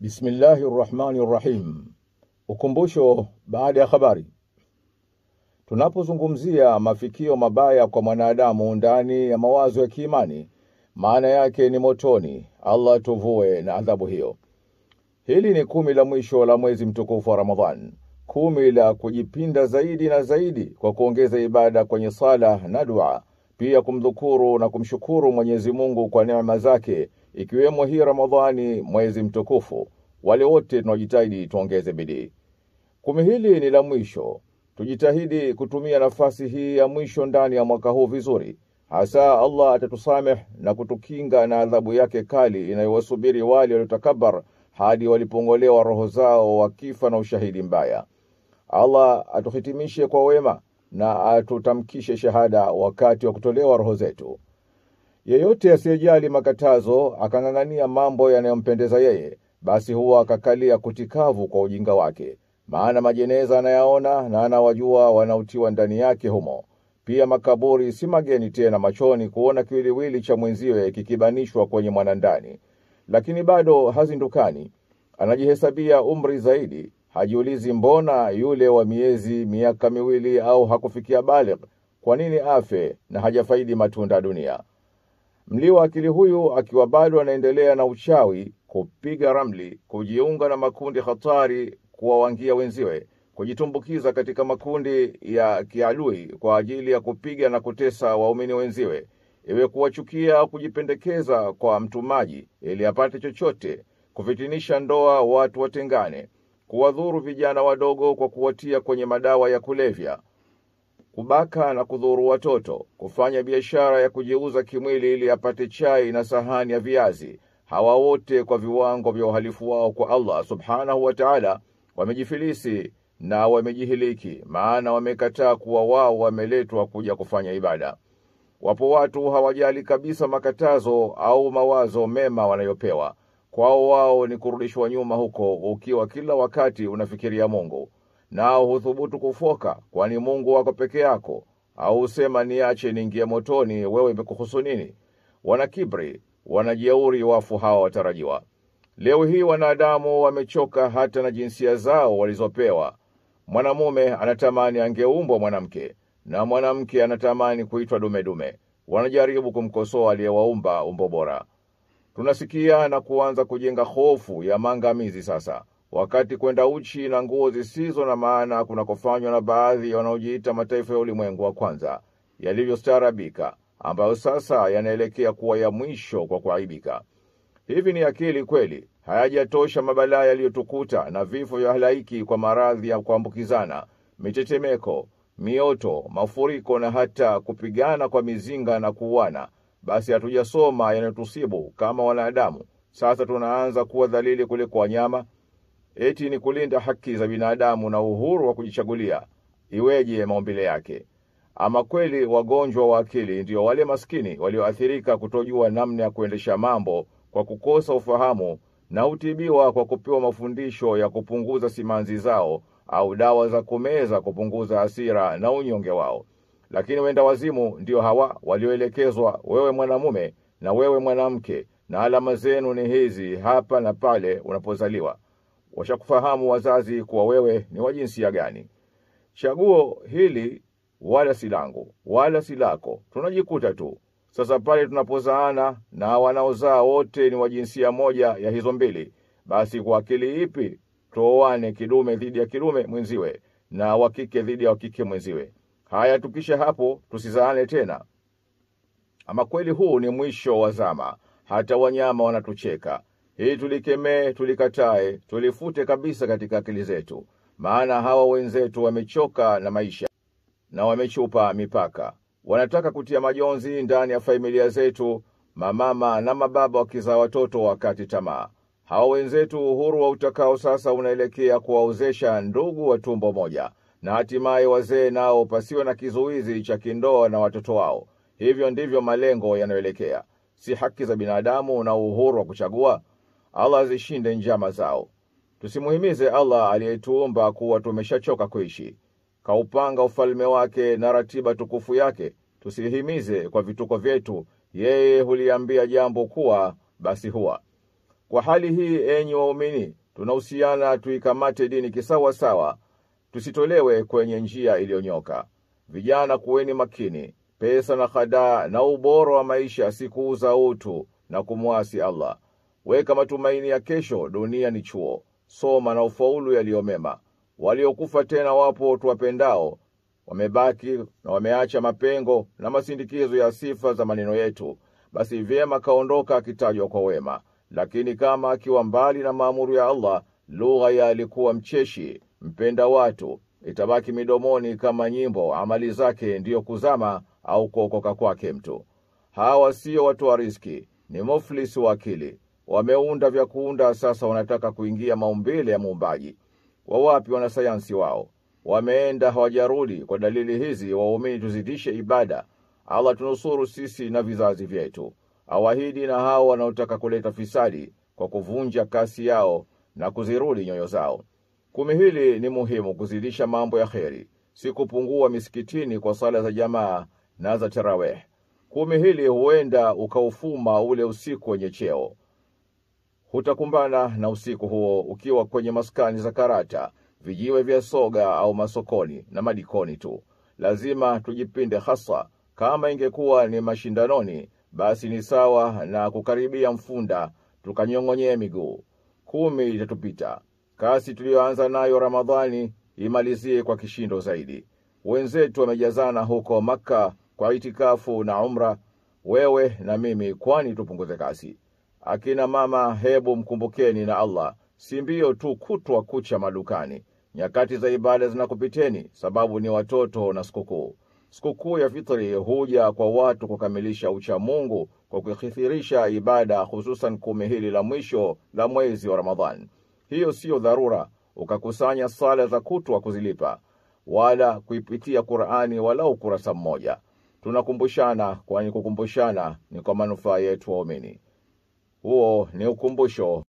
Bismillahi rrahmani rahim. Ukumbusho baada ya habari. Tunapozungumzia mafikio mabaya kwa mwanadamu ndani ya mawazo ya kiimani, maana yake ni motoni. Allah tuvue na adhabu hiyo. Hili ni kumi la mwisho la mwezi mtukufu wa Ramadhan, kumi la kujipinda zaidi na zaidi kwa kuongeza ibada kwenye sala na dua, pia kumdhukuru na kumshukuru Mwenyezi Mungu kwa neema zake ikiwemo hii Ramadhani, mwezi mtukufu. Wale wote tunajitahidi tuongeze bidii. Kumi hili ni la mwisho, tujitahidi kutumia nafasi hii ya mwisho ndani ya mwaka huu vizuri. Hasa Allah atatusameh na kutukinga na adhabu yake kali inayowasubiri wale waliotakabar hadi walipongolewa roho zao wakifa na ushahidi mbaya. Allah atuhitimishe kwa wema na atutamkishe shahada wakati wa kutolewa roho zetu. Yeyote asiyejali makatazo akang'ang'ania mambo yanayompendeza yeye, basi huwa akakalia kutikavu kwa ujinga wake, maana majeneza anayaona na anawajua wanaotiwa ndani yake humo. Pia makaburi si mageni tena machoni kuona kiwiliwili cha mwenziwe kikibanishwa kwenye mwanandani, lakini bado hazindukani. Anajihesabia umri zaidi, hajiulizi mbona yule wa miezi miaka miwili au hakufikia baligh, kwa nini afe na hajafaidi matunda ya dunia? Mliwa akili huyu akiwa bado anaendelea na uchawi, kupiga ramli, kujiunga na makundi hatari, kuwawangia wenziwe, kujitumbukiza katika makundi ya kialui kwa ajili ya kupiga na kutesa waumini wenziwe, iwe kuwachukia au kujipendekeza kwa mtumaji ili apate chochote, kufitinisha ndoa, watu watengane, kuwadhuru vijana wadogo kwa kuwatia kwenye madawa ya kulevya, kubaka na kudhuru watoto, kufanya biashara ya kujiuza kimwili ili apate chai na sahani ya viazi. Hawa wote kwa viwango vya uhalifu wao kwa Allah subhanahu wa ta'ala wamejifilisi na wamejihiliki, maana wamekataa kuwa wao wameletwa kuja kufanya ibada. Wapo watu hawajali kabisa makatazo au mawazo mema wanayopewa. Kwao wao ni kurudishwa nyuma huko, ukiwa kila wakati unafikiria Mungu nao huthubutu kufoka, kwani Mungu wako peke yako. Au usema niache niingie motoni, wewe imekuhusu nini? Wana kibri, wanajeuri wafu hawa watarajiwa. Leo hii wanadamu wamechoka hata na jinsia zao walizopewa. Mwanamume anatamani angeumbwa mwanamke na mwanamke anatamani kuitwa dumedume. Wanajaribu kumkosoa aliyewaumba umbo bora. Tunasikia na kuanza kujenga hofu ya maangamizi sasa wakati kwenda uchi na nguo zisizo na maana kunakofanywa na baadhi ya wanaojiita mataifa ya ulimwengu wa kwanza yalivyostaarabika, ambayo sasa yanaelekea kuwa ya mwisho kwa kuaibika. Hivi ni akili kweli? Hayajatosha mabalaa yaliyotukuta na vifo vya halaiki kwa maradhi ya kuambukizana, mitetemeko, mioto, mafuriko na hata kupigana kwa mizinga na kuuana? Basi hatujasoma yanayotusibu kama wanadamu. Sasa tunaanza kuwa dhalili kuliko wanyama, eti ni kulinda haki za binadamu na uhuru wa kujichagulia, iweje maumbile yake? Ama kweli wagonjwa wa akili ndio wale maskini walioathirika kutojua namna ya kuendesha mambo kwa kukosa ufahamu na hutibiwa kwa kupewa mafundisho ya kupunguza simanzi zao au dawa za kumeza kupunguza hasira na unyonge wao. Lakini wenda wazimu ndio hawa walioelekezwa, wewe mwanamume na wewe mwanamke, na alama zenu ni hizi hapa na pale unapozaliwa washakufahamu wazazi kuwa wewe ni wa jinsia gani. Chaguo hili wala si langu wala si lako, tunajikuta tu sasa pale tunapozaana na wanaozaa wote ni wa jinsia moja ya hizo mbili, basi kwa akili ipi tuoane kidume dhidi ya kidume mwenziwe na wa kike dhidi ya wa kike mwenziwe? Haya, tukisha hapo tusizaane tena. Ama kweli huu ni mwisho wa zama, hata wanyama wanatucheka hii tulikemee, tulikatae, tulifute kabisa katika akili zetu, maana hawa wenzetu wamechoka na maisha na wamechupa mipaka. Wanataka kutia majonzi ndani ya familia zetu, mamama na mababa wakizaa watoto wakati tamaa. Hawa wenzetu uhuru wa utakao sasa unaelekea kuwaozesha ndugu wa tumbo moja, na hatimaye wazee nao pasiwe na kizuizi cha kindoa na watoto wao. Hivyo ndivyo malengo yanayoelekea. Si haki za binadamu na uhuru wa kuchagua Allah azishinde njama zao. Tusimuhimize Allah aliyetuumba kuwa tumeshachoka kuishi. Kaupanga ufalme wake na ratiba tukufu yake, tusihimize kwa vituko vyetu. Yeye huliambia jambo kuwa, basi huwa. Kwa hali hii, enyi waumini, tunahusiana tuikamate dini kisawa sawa, tusitolewe kwenye njia iliyonyoka. Vijana, kuweni makini. Pesa na khadaa na ubora wa maisha si kuuza utu na kumwasi Allah. Weka matumaini ya kesho, dunia ni chuo. Soma na ufaulu yaliyomema. Waliokufa tena wapo tuwapendao, wamebaki na wameacha mapengo na masindikizo ya sifa za maneno yetu. Basi vyema kaondoka akitajwa kwa wema, lakini kama akiwa mbali na maamuru ya Allah, lugha ya alikuwa mcheshi, mpenda watu, itabaki midomoni kama nyimbo. Amali zake ndiyo kuzama au kuokoka kwake mtu. Hawa sio watu wa riski ni muflisi wa akili wameunda vya kuunda, sasa wanataka kuingia maumbile ya muumbaji. Wawapi wanasayansi wao? Wameenda hawajarudi. Kwa dalili hizi, waumini tuzidishe ibada. Allah tunusuru sisi na vizazi vyetu. Awahidi na hao wanaotaka kuleta fisadi kwa kuvunja kasi yao na kuzirudi nyoyo zao. Kumi hili ni muhimu kuzidisha mambo ya kheri, si kupungua misikitini kwa sala za jamaa na za taraweh. Kumi hili huenda ukaufuma ule usiku wenye cheo hutakumbana na usiku huo ukiwa kwenye maskani za Karata, vijiwe vya soga au masokoni na madikoni tu. Lazima tujipinde, hasa kama ingekuwa ni mashindanoni, basi ni sawa na kukaribia mfunda tukanyong'onyee miguu. Kumi itatupita. Kasi tuliyoanza nayo Ramadhani imalizie kwa kishindo zaidi. Wenzetu wamejazana huko Makka kwa itikafu na umra, wewe na mimi, kwani tupunguze kasi? Akina mama, hebu mkumbukeni na Allah, si mbio tu kutwa kucha madukani. Nyakati za ibada zinakupiteni, sababu ni watoto na sikukuu. Sikukuu ya Fitri huja kwa watu kukamilisha uchamungu kwa kukithirisha ibada, hususan kumi hili la mwisho la mwezi wa Ramadhani. Hiyo siyo dharura ukakusanya sala za kutwa kuzilipa wala kuipitia Qur'ani walau kurasa mmoja. Tunakumbushana, kwani kukumbushana ni kwa manufaa yetu waumini. 哦，你又不学。